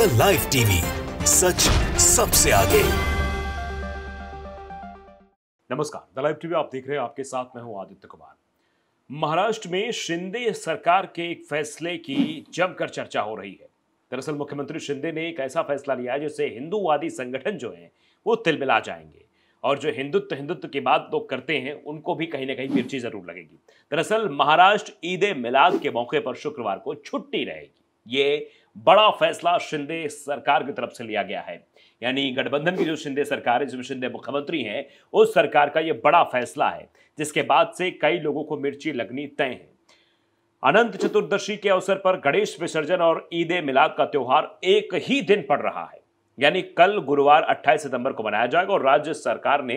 mister live TV सच सबसे आगे नमस्कार द लाइव टीवी आप देख रहे हैं आपके साथ मैं हूं आदित्य कुमार महाराष्ट्र में शिंदे सरकार के एक फैसले की जमकर चर्चा हो रही है दरअसल मुख्यमंत्री शिंदे ने एक ऐसा फैसला लिया है जिससे हिंदूवादी संगठन जो हैं वो तिलमिला जाएंगे और जो हिंदुत्व हिंदुत्व की बात लोग करते हैं उनको भी कहीं ना कहीं मिर्ची जरूर लगेगी दरअसल महाराष्ट्र ईद मिलाद के मौके पर शुक्रवार को छुट्टी रहेगी ये बड़ा फैसला शिंदे सरकार की तरफ से लिया गया है यानी गठबंधन की जो शिंदे सरकार है जिसमें शिंदे मुख्यमंत्री हैं उस सरकार का यह बड़ा फैसला है जिसके बाद से कई लोगों को मिर्ची लगनी तय है अनंत चतुर्दशी के अवसर पर गणेश विसर्जन और ईद मिलाद का त्यौहार एक ही दिन पड़ रहा है यानी कल गुरुवार 28 सितंबर को मनाया जाएगा और राज्य सरकार ने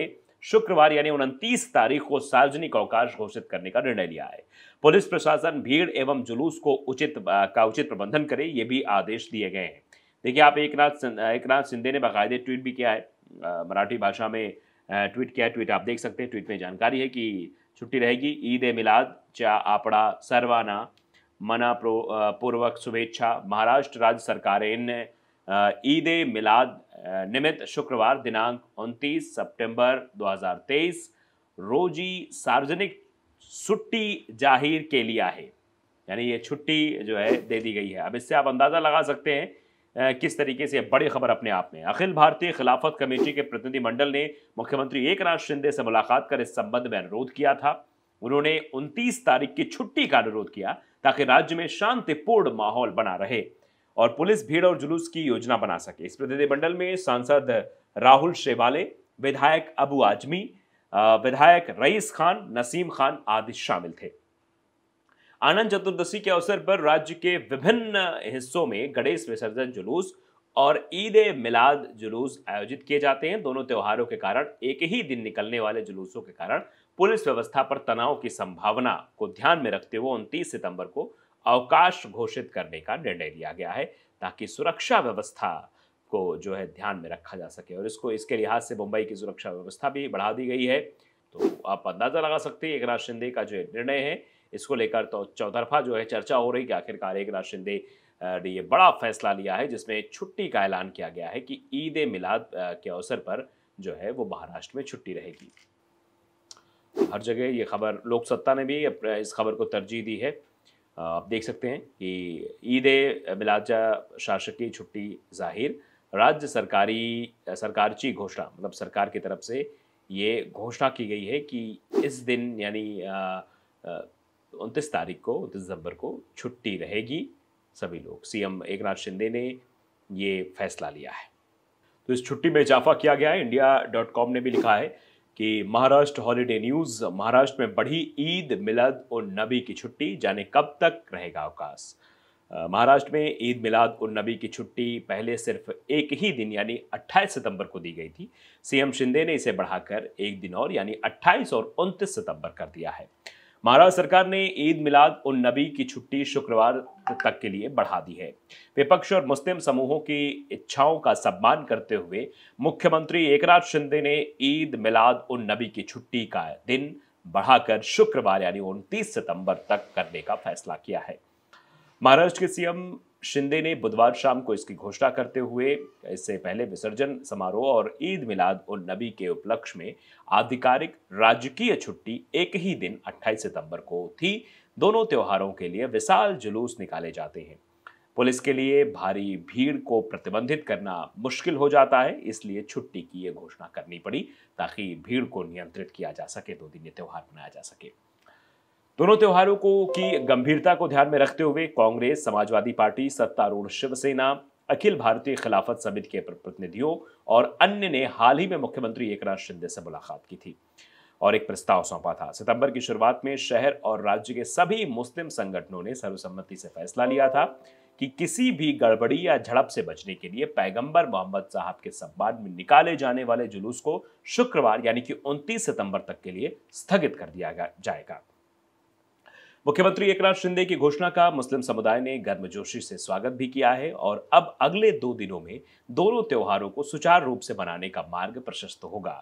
शुक्रवार यानी उनतीस तारीख को सार्वजनिक अवकाश घोषित करने का निर्णय लिया है पुलिस प्रशासन भीड़ एवं जुलूस को उचित का उचित प्रबंधन करे ये भी आदेश दिए गए हैं देखिए आप एक नाथ एक नाथ सिंधे ने बाकायदे ट्वीट भी किया है मराठी भाषा में ट्वीट किया है ट्वीट आप देख सकते हैं ट्वीट में जानकारी है कि छुट्टी रहेगी ईद ए मिलाद चा आपड़ा सरवाना मना पूर्वक शुभेच्छा महाराष्ट्र राज्य सरकारें ईद ए मिलाद निमित्त शुक्रवार दिनांक 29 सितंबर 2023 रोजी सार्वजनिक छुट्टी जाहिर के लिए है यानी ये छुट्टी जो है दे दी गई है अब इससे आप अंदाज़ा लगा सकते हैं किस तरीके से बड़ी खबर अपने आप में अखिल भारतीय खिलाफत कमेटी के प्रतिनिधिमंडल ने मुख्यमंत्री एक नाथ शिंदे से मुलाकात कर इस संबंध में अनुरोध किया था उन्होंने 29 तारीख की छुट्टी का अनुरोध किया ताकि राज्य में शांतिपूर्ण माहौल बना रहे और पुलिस भीड़ और जुलूस की योजना बना सके इस प्रतिनिधिमंडल में सांसद राहुल शेवाले विधायक अबू आजमी विधायक रईस खान नसीम खान आदि शामिल थे आनंद चतुर्दशी के अवसर पर राज्य के विभिन्न हिस्सों में गणेश विसर्जन जुलूस और ईद मिलाद जुलूस आयोजित किए जाते हैं दोनों त्योहारों के कारण एक ही दिन निकलने वाले जुलूसों के कारण पुलिस व्यवस्था पर तनाव की संभावना को ध्यान में रखते हुए उनतीस सितंबर को अवकाश घोषित करने का निर्णय लिया गया है ताकि सुरक्षा व्यवस्था को जो है ध्यान में रखा जा सके और इसको इसके लिहाज से मुंबई की सुरक्षा व्यवस्था भी बढ़ा दी गई है तो आप अंदाज़ा लगा सकते हैं एक नाथ शिंदे का जो निर्णय है इसको लेकर तो चौतरफा जो है चर्चा हो रही कि आखिरकार एक नाथ शिंदे ने ये बड़ा फैसला लिया है जिसमें छुट्टी का ऐलान किया गया है कि ईद मिलाद के अवसर पर जो है वो महाराष्ट्र में छुट्टी रहेगी हर जगह ये खबर लोकसत्ता ने भी इस खबर को तरजीह दी है आप देख सकते हैं कि ईद मिलाजा शासकीय छुट्टी जाहिर राज्य सरकारी सरकारची घोषणा मतलब सरकार की तरफ से ये घोषणा की गई है कि इस दिन यानी उनतीस तारीख को उनतीस दिसंबर को छुट्टी रहेगी सभी लोग सीएम एकनाथ शिंदे ने ये फैसला लिया है तो इस छुट्टी में इजाफा किया गया है इंडिया डॉट कॉम ने भी लिखा है कि महाराष्ट्र हॉलीडे न्यूज महाराष्ट्र में बढ़ी ईद मिलाद और नबी की छुट्टी जाने कब तक रहेगा अवकाश महाराष्ट्र में ईद मिलाद और नबी की छुट्टी पहले सिर्फ एक ही दिन यानी 28 सितंबर को दी गई थी सीएम शिंदे ने इसे बढ़ाकर एक दिन और यानी 28 और 29 सितंबर कर दिया है महाराष्ट्र सरकार ने ईद मिलाद उन नबी की छुट्टी शुक्रवार तक के लिए बढ़ा दी है विपक्ष और मुस्लिम समूहों की इच्छाओं का सम्मान करते हुए मुख्यमंत्री एकनाथ शिंदे ने ईद मिलाद उन नबी की छुट्टी का दिन बढ़ाकर शुक्रवार यानी उनतीस सितंबर तक करने का फैसला किया है महाराष्ट्र के सीएम शिंदे ने बुधवार शाम को इसकी घोषणा करते हुए इससे पहले विसर्जन समारोह और ईद मिलाद उन नबी के उपलक्ष्य में आधिकारिक राजकीय छुट्टी एक ही दिन 28 सितंबर को थी दोनों त्योहारों के लिए विशाल जुलूस निकाले जाते हैं पुलिस के लिए भारी भीड़ को प्रतिबंधित करना मुश्किल हो जाता है इसलिए छुट्टी की यह घोषणा करनी पड़ी ताकि भीड़ को नियंत्रित किया जा सके दो दिन ये त्यौहार मनाया जा सके दोनों त्योहारों को की गंभीरता को ध्यान में रखते हुए कांग्रेस समाजवादी पार्टी सत्तारूढ़ शिवसेना अखिल भारतीय खिलाफत समिति के प्रतिनिधियों और अन्य ने हाल ही में मुख्यमंत्री एकनाथ शिंदे से मुलाकात की थी और एक प्रस्ताव सौंपा था सितंबर की शुरुआत में शहर और राज्य के सभी मुस्लिम संगठनों ने सर्वसम्मति से फैसला लिया था कि किसी भी गड़बड़ी या झड़प से बचने के लिए पैगंबर मोहम्मद साहब के सम्मान में निकाले जाने वाले जुलूस को शुक्रवार यानी कि 29 सितंबर तक के लिए स्थगित कर दिया जाएगा मुख्यमंत्री एकनाथ शिंदे की घोषणा का मुस्लिम समुदाय ने गर्मजोशी से स्वागत भी किया है और अब अगले दो दिनों में दोनों त्योहारों को सुचारू रूप से मनाने का मार्ग प्रशस्त होगा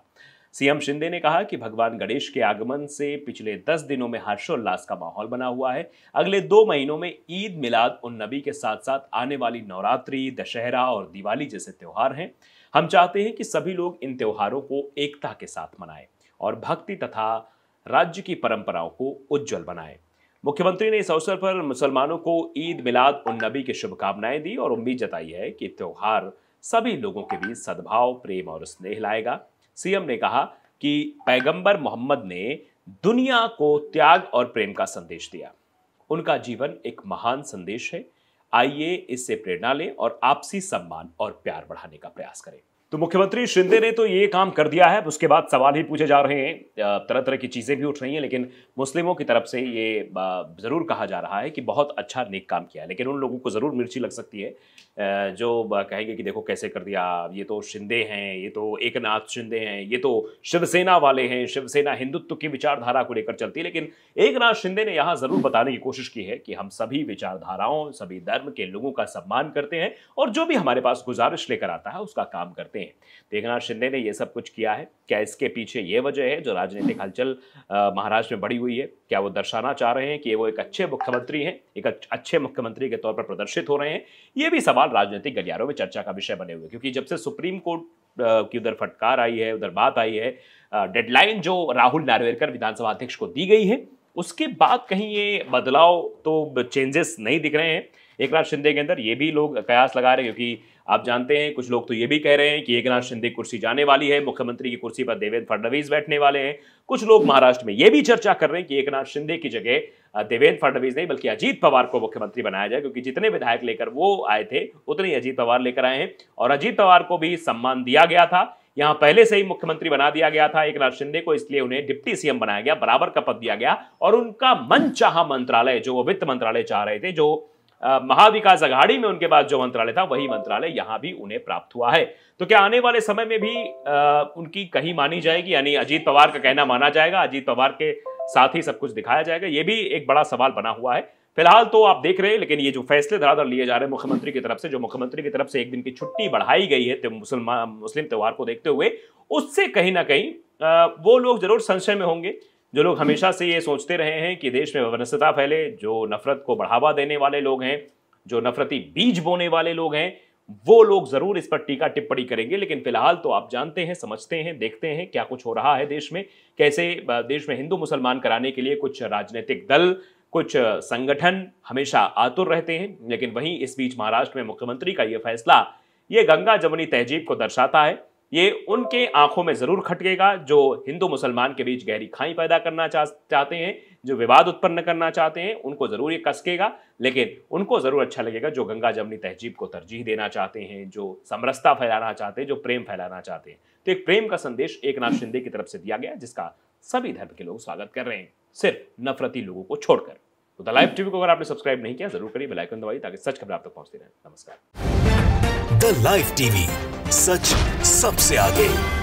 सीएम शिंदे ने कहा कि भगवान गणेश के आगमन से पिछले दस दिनों में हर्षोल्लास का माहौल बना हुआ है अगले दो महीनों में ईद मिलाद उन नबी के साथ साथ आने वाली नवरात्रि दशहरा और दिवाली जैसे त्यौहार हैं हम चाहते हैं कि सभी लोग इन त्योहारों को एकता के साथ मनाएं और भक्ति तथा राज्य की परंपराओं को उज्जवल बनाएं मुख्यमंत्री ने इस अवसर पर मुसलमानों को ईद मिलाद उन नबी की शुभकामनाएं दी और उम्मीद जताई है कि त्यौहार सभी लोगों के बीच सद्भाव प्रेम और स्नेह लाएगा सीएम ने कहा कि पैगंबर मोहम्मद ने दुनिया को त्याग और प्रेम का संदेश दिया उनका जीवन एक महान संदेश है आइए इससे प्रेरणा लें और आपसी सम्मान और प्यार बढ़ाने का प्रयास करें तो मुख्यमंत्री शिंदे ने तो ये काम कर दिया है उसके बाद सवाल ही पूछे जा रहे हैं तरह तरह की चीज़ें भी उठ रही हैं लेकिन मुस्लिमों की तरफ से ये ज़रूर कहा जा रहा है कि बहुत अच्छा नेक काम किया है लेकिन उन लोगों को ज़रूर मिर्ची लग सकती है जो कहेंगे कि देखो कैसे कर दिया ये तो शिंदे हैं ये तो एक नाथ शिंदे हैं ये तो शिवसेना वाले हैं शिवसेना हिंदुत्व की विचारधारा को लेकर चलती है लेकिन एक नाथ शिंदे ने यहाँ ज़रूर बताने की कोशिश की है कि हम सभी विचारधाराओं सभी धर्म के लोगों का सम्मान करते हैं और जो भी हमारे पास गुजारिश लेकर आता है उसका काम करते हैं हैं देखनाथ शिंदे ने ये सब कुछ किया है क्या इसके पीछे ये वजह है जो राजनीतिक हलचल महाराष्ट्र में बढ़ी हुई है क्या वो दर्शाना चाह रहे हैं कि वो एक अच्छे मुख्यमंत्री हैं एक अच्छे मुख्यमंत्री के तौर पर प्रदर्शित हो रहे हैं ये भी सवाल राजनीतिक गलियारों में चर्चा का विषय बने हुए क्योंकि जब से सुप्रीम कोर्ट की उधर फटकार आई है उधर बात आई है डेडलाइन जो राहुल नार्वेकर विधानसभा अध्यक्ष को दी गई है उसके बाद कहीं ये बदलाव तो चेंजेस नहीं दिख रहे हैं एक नाथ शिंदे के अंदर ये भी लोग कयास लगा रहे हैं क्योंकि आप जानते हैं कुछ लोग तो ये भी कह रहे हैं कि एक नाथ शिंदे कुर्सी जाने वाली है मुख्यमंत्री की कुर्सी पर देवेंद्र फडणवीस बैठने वाले हैं कुछ लोग महाराष्ट्र में ये भी चर्चा कर रहे हैं कि एक नाथ शिंदे की जगह देवेंद्र फडणवीस नहीं बल्कि अजीत पवार को मुख्यमंत्री बनाया जाए क्योंकि जितने विधायक लेकर वो आए थे उतने ही अजीत पवार लेकर आए हैं और अजीत पवार को भी सम्मान दिया गया था यहां पहले से ही मुख्यमंत्री बना दिया गया था एक नाथ शिंदे को इसलिए उन्हें डिप्टी सीएम बनाया गया बराबर का पद दिया गया और उनका मन चाह मंत्रालय जो वो वित्त मंत्रालय चाह रहे थे जो महाविकास अघाड़ी में उनके पास जो मंत्रालय था वही मंत्रालय यहां भी उन्हें प्राप्त हुआ है तो क्या आने वाले समय में भी आ, उनकी कही मानी जाएगी यानी अजीत पवार का कहना माना जाएगा अजीत पवार के साथ ही सब कुछ दिखाया जाएगा ये भी एक बड़ा सवाल बना हुआ है फिलहाल तो आप देख रहे हैं लेकिन ये जो फैसले धराधर लिए जा रहे हैं मुख्यमंत्री की तरफ से जो मुख्यमंत्री की तरफ से एक दिन की छुट्टी बढ़ाई गई है मुसलमान मुस्लिम त्यौहार को देखते हुए उससे कहीं ना कहीं वो लोग जरूर संशय में होंगे जो लोग हमेशा से ये सोचते रहे हैं कि देश में वनस्ता फैले जो नफरत को बढ़ावा देने वाले लोग हैं जो नफरती बीज बोने वाले लोग हैं वो लोग जरूर इस पर टीका टिप्पणी करेंगे लेकिन फिलहाल तो आप जानते हैं समझते हैं देखते हैं क्या कुछ हो रहा है देश में कैसे देश में हिंदू मुसलमान कराने के लिए कुछ राजनीतिक दल कुछ संगठन हमेशा आतुर रहते हैं लेकिन वहीं इस बीच महाराष्ट्र में मुख्यमंत्री का ये फैसला ये गंगा जमुनी तहजीब को दर्शाता है ये उनके आंखों में ज़रूर खटकेगा जो हिंदू मुसलमान के बीच गहरी खाई पैदा करना चाहते हैं जो विवाद उत्पन्न करना चाहते हैं उनको ज़रूर ये कसकेगा लेकिन उनको ज़रूर अच्छा लगेगा जो गंगा जमनी तहजीब को तरजीह देना चाहते हैं जो समरसता फैलाना चाहते हैं जो प्रेम फैलाना चाहते हैं तो एक प्रेम का संदेश एक नाथ शिंदे की तरफ से दिया गया जिसका सभी धर्म के लोग स्वागत कर रहे हैं सिर्फ नफरती लोगों को छोड़कर तो द लाइव टीवी को अगर आपने सब्सक्राइब नहीं किया जरूर करिए बेलाइकन दबाइए ताकि सच खबर आप तक पहुंचती रहे नमस्कार द लाइव टीवी सच सबसे आगे